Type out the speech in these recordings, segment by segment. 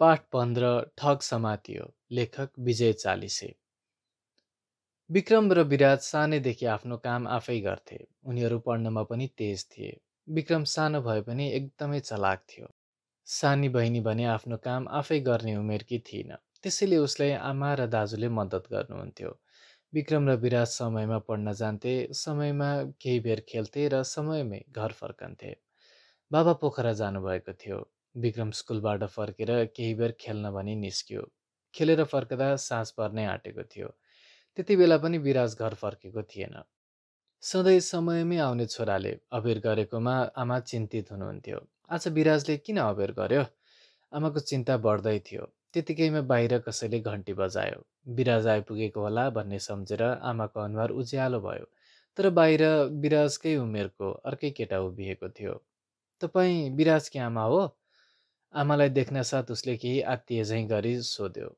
पाठ पन्ध्र ठग समातियो लेखक विजय चालिसे विक्रम र विराज सानैदेखि आफ्नो काम आफै गर्थे उनीहरू पढ्नमा पनि तेज थिए विक्रम सानो भए पनि एकदमै चलाक थियो सानी बहिनी भने आफ्नो काम आफै गर्ने उमेरकी थिइन त्यसैले उसलाई आमा र दाजुले मद्दत गर्नुहुन्थ्यो विक्रम र विराज समयमा पढ्न जान्थे समयमा केही बेर खेल्थे र समयमै घर फर्कन्थे बाबा पोखरा जानुभएको थियो विक्रम स्कुलबाट फर्केर केही बेर खेल्न भनी निस्क्यो खेलेर फर्कदा साँझ पर्नै आँटेको थियो त्यति बेला पनि विराज घर फर्केको थिएन सधैँ समयमै आउने छोराले अबेर गरेकोमा आमा चिन्तित हुनुहुन्थ्यो आज विराजले किन अबेर गर्यो आमाको चिन्ता बढ्दै थियो त्यतिकैमा बाहिर कसैले घन्टी बजायो विराज आइपुगेको होला भन्ने सम्झेर आमाको अनुहार उज्यालो भयो तर बाहिर विराजकै उमेरको अर्कै केटा उभिएको थियो तपाईँ विराजकी आमा हो आमालाई साथ उसले केही झैँ गरी सोध्यो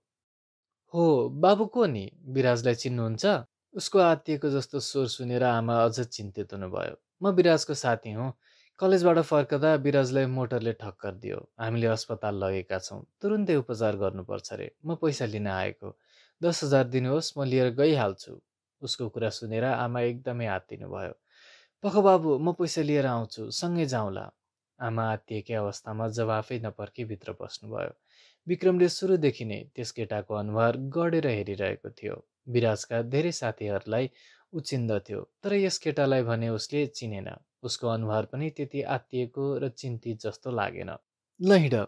हो बाबु को नि विराजलाई चिन्नुहुन्छ उसको आत्तीयको जस्तो स्वर सुनेर आमा अझ चिन्तित हुनुभयो म विराजको साथी हुँ कलेजबाट फर्कदा विराजलाई मोटरले ठक्कर दियो हामीले अस्पताल लगेका छौँ तुरुन्तै उपचार गर्नुपर्छ अरे म पैसा लिन आएको दस हजार दिनुहोस् म लिएर गइहाल्छु उसको कुरा सुनेर आमा एकदमै हात्तिनुभयो पख बाबु म पैसा लिएर आउँछु सँगै जाउँला आमा आत्तिएकै अवस्थामा जवाफै नपर्की भित्र पस्नुभयो विक्रमले सुरुदेखि नै त्यस केटाको अनुहार गढेर हेरिरहेको थियो विराजका धेरै साथीहरूलाई उचिन्द थियो तर यस केटालाई भने उसले चिनेन उसको अनुहार पनि त्यति आत्तिएको र चिन्तित जस्तो लागेन ल हिँड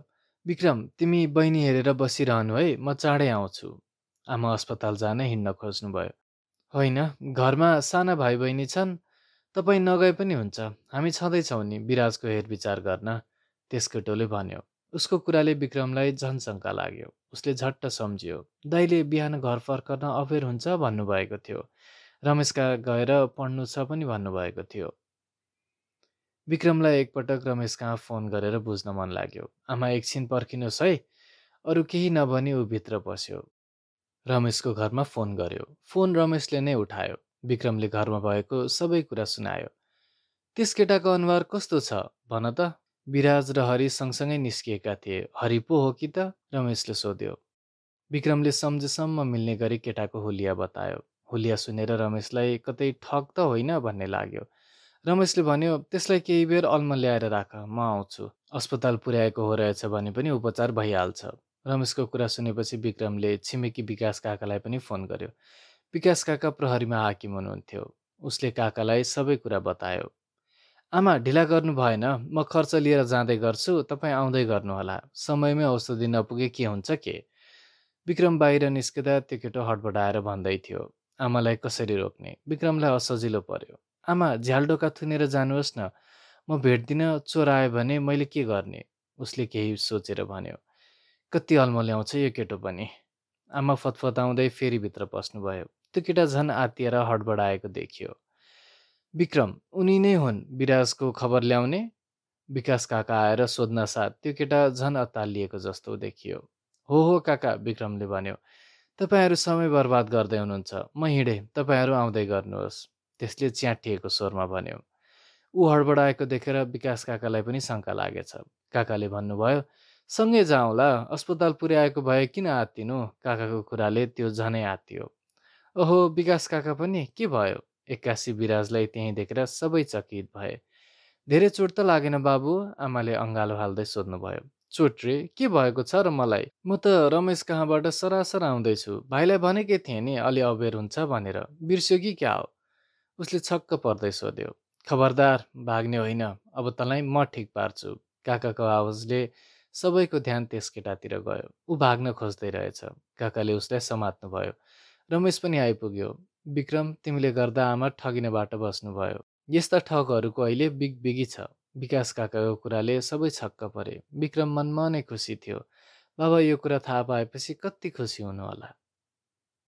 विक्रम तिमी बहिनी हेरेर बसिरहनु है म चाँडै आउँछु आमा अस्पताल जान हिँड्न खोज्नुभयो होइन घरमा साना भाइ बहिनी छन् तपाईँ नगए पनि हुन्छ हामी छँदैछौँ नि विराजको हेरविचार गर्न त्यसको भन्यो उसको कुराले विक्रमलाई झनशङ्का लाग्यो उसले झट्ट सम्झियो दाइले बिहान घर फर्कन अफेर हुन्छ भन्नुभएको थियो रमेशका गएर पढ्नु छ पनि भन्नुभएको थियो विक्रमलाई एकपटक रमेश कहाँ फोन गरेर बुझ्न मन लाग्यो आमा एकछिन पर्खिनुहोस् है अरू केही नभनी ऊ भित्र पस्यो रमेशको घरमा फोन गर्यो फोन रमेशले नै उठायो विक्रमले घरमा भएको सबै कुरा सुनायो त्यस केटाको अनुहार कस्तो छ भन त विराज र हरि सँगसँगै निस्किएका थिए हरि पो हो कि त रमेशले सोध्यो विक्रमले सम्झेसम्म मिल्ने गरी केटाको होलिया बतायो होलिया सुनेर रमेशलाई कतै ठग त होइन भन्ने लाग्यो रमेशले भन्यो त्यसलाई केही बेर अल्म ल्याएर राख म आउँछु अस्पताल पुर्याएको हो रहेछ भने पनि उपचार भइहाल्छ रमेशको कुरा सुनेपछि विक्रमले छिमेकी विकास काकालाई पनि फोन गर्यो विकास काका प्रहरीमा हाकिम हुनुहुन्थ्यो उसले काकालाई सबै कुरा बतायो आमा ढिला गर्नु भएन म खर्च लिएर जाँदै गर्छु तपाईँ आउँदै गर्नुहोला समयमै औषधि नपुगे के हुन्छ के विक्रम बाहिर निस्किँदा त्यो केटो हटबडाएर भन्दै थियो आमालाई कसरी रोक्ने विक्रमलाई असजिलो पर्यो आमा झ्यालडोका थुनेर जानुहोस् न म भेट्दिनँ चोर आयो भने मैले के गर्ने उसले केही सोचेर भन्यो कति ल्याउँछ यो केटो पनि आमा फतफताउँदै फेरि भित्र पस्नुभयो त्यो केटा झन् आत्तिएर हडबडाएको देखियो विक्रम उनी नै हुन् विराजको खबर ल्याउने विकास काका आएर सोध्न साथ त्यो केटा झन् अत्तालिएको जस्तो देखियो हो हो काका विक्रमले भन्यो तपाईँहरू समय बर्बाद गर्दै हुनुहुन्छ म हिँडेँ तपाईँहरू आउँदै गर्नुहोस् त्यसले च्याटिएको स्वरमा भन्यो ऊ हडबडाएको देखेर विकास काकालाई पनि शङ्का लागेछ काकाले भन्नुभयो सँगै जाउँला अस्पताल पुर्याएको भए किन आत्तिनु काकाको कुराले त्यो झनै आत्तियो ओहो विकास काका पनि के भयो एक्कासी विराजलाई त्यहीँ देखेर सबै चकित भए धेरै चोट त लागेन बाबु आमाले अँगालो हाल्दै सोध्नुभयो चोट रे के भएको छ र मलाई म त रमेश कहाँबाट सरासर आउँदैछु भाइलाई भनेकै थिएँ नि अलि अबेर हुन्छ भनेर बिर्स्यो कि क्या हो उसले छक्क पर्दै सोध्यो खबरदार भाग्ने होइन अब तँलाई म ठिक पार्छु काकाको आवाजले सबैको ध्यान त्यस केटातिर गयो ऊ भाग्न खोज्दै रहेछ काकाले उसलाई समात्नुभयो रमेश पनि आइपुग्यो विक्रम तिमीले गर्दा आमा ठगिनेबाट बस्नुभयो यस्ता ठगहरूको अहिले बिगबिगी छ विकास काकाको कुराले सबै छक्क परे विक्रम मनमा नै खुसी थियो बाबा यो कुरा थाहा पाएपछि कति खुसी हुनुहोला